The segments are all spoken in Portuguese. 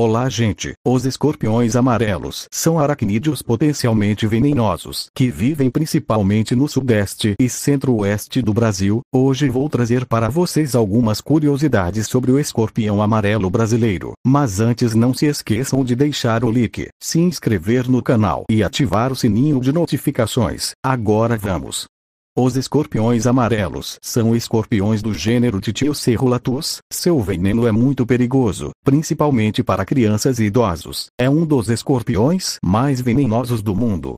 Olá gente, os escorpiões amarelos são aracnídeos potencialmente venenosos que vivem principalmente no sudeste e centro-oeste do Brasil. Hoje vou trazer para vocês algumas curiosidades sobre o escorpião amarelo brasileiro. Mas antes não se esqueçam de deixar o like, se inscrever no canal e ativar o sininho de notificações. Agora vamos os escorpiões amarelos são escorpiões do gênero Titiocerulatus. Seu veneno é muito perigoso, principalmente para crianças e idosos. É um dos escorpiões mais venenosos do mundo.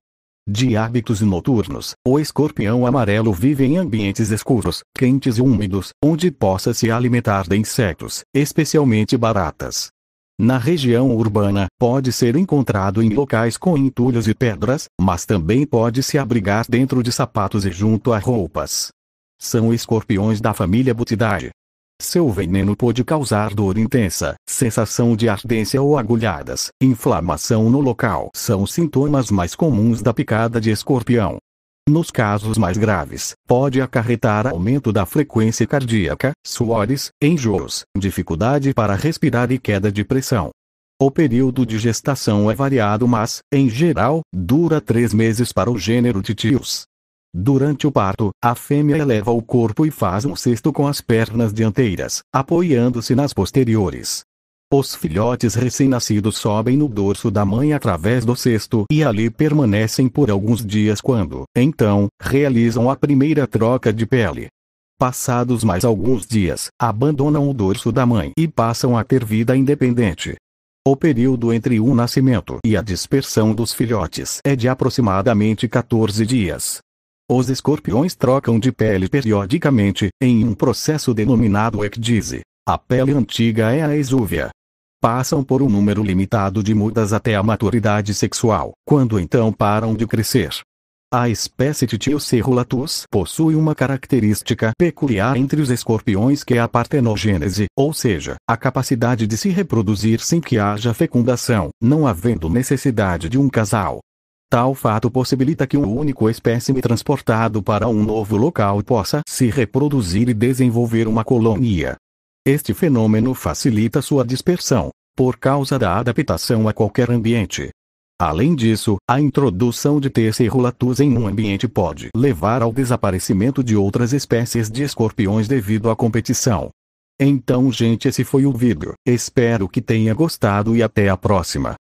De hábitos noturnos, o escorpião amarelo vive em ambientes escuros, quentes e úmidos, onde possa se alimentar de insetos, especialmente baratas. Na região urbana, pode ser encontrado em locais com entulhos e pedras, mas também pode se abrigar dentro de sapatos e junto a roupas. São escorpiões da família Butidae. Seu veneno pode causar dor intensa, sensação de ardência ou agulhadas, inflamação no local. São sintomas mais comuns da picada de escorpião. Nos casos mais graves, pode acarretar aumento da frequência cardíaca, suores, enjoos, dificuldade para respirar e queda de pressão. O período de gestação é variado, mas, em geral, dura três meses para o gênero de tios. Durante o parto, a fêmea eleva o corpo e faz um cesto com as pernas dianteiras, apoiando-se nas posteriores. Os filhotes recém-nascidos sobem no dorso da mãe através do cesto e ali permanecem por alguns dias quando, então, realizam a primeira troca de pele. Passados mais alguns dias, abandonam o dorso da mãe e passam a ter vida independente. O período entre o nascimento e a dispersão dos filhotes é de aproximadamente 14 dias. Os escorpiões trocam de pele periodicamente, em um processo denominado ecdise. A pele antiga é a exúvia, passam por um número limitado de mudas até a maturidade sexual, quando então param de crescer. A espécie Titiocerulatus possui uma característica peculiar entre os escorpiões que é a partenogênese, ou seja, a capacidade de se reproduzir sem que haja fecundação, não havendo necessidade de um casal. Tal fato possibilita que um único espécime transportado para um novo local possa se reproduzir e desenvolver uma colônia. Este fenômeno facilita sua dispersão, por causa da adaptação a qualquer ambiente. Além disso, a introdução de Tesserulatus em um ambiente pode levar ao desaparecimento de outras espécies de escorpiões devido à competição. Então gente esse foi o vídeo, espero que tenha gostado e até a próxima.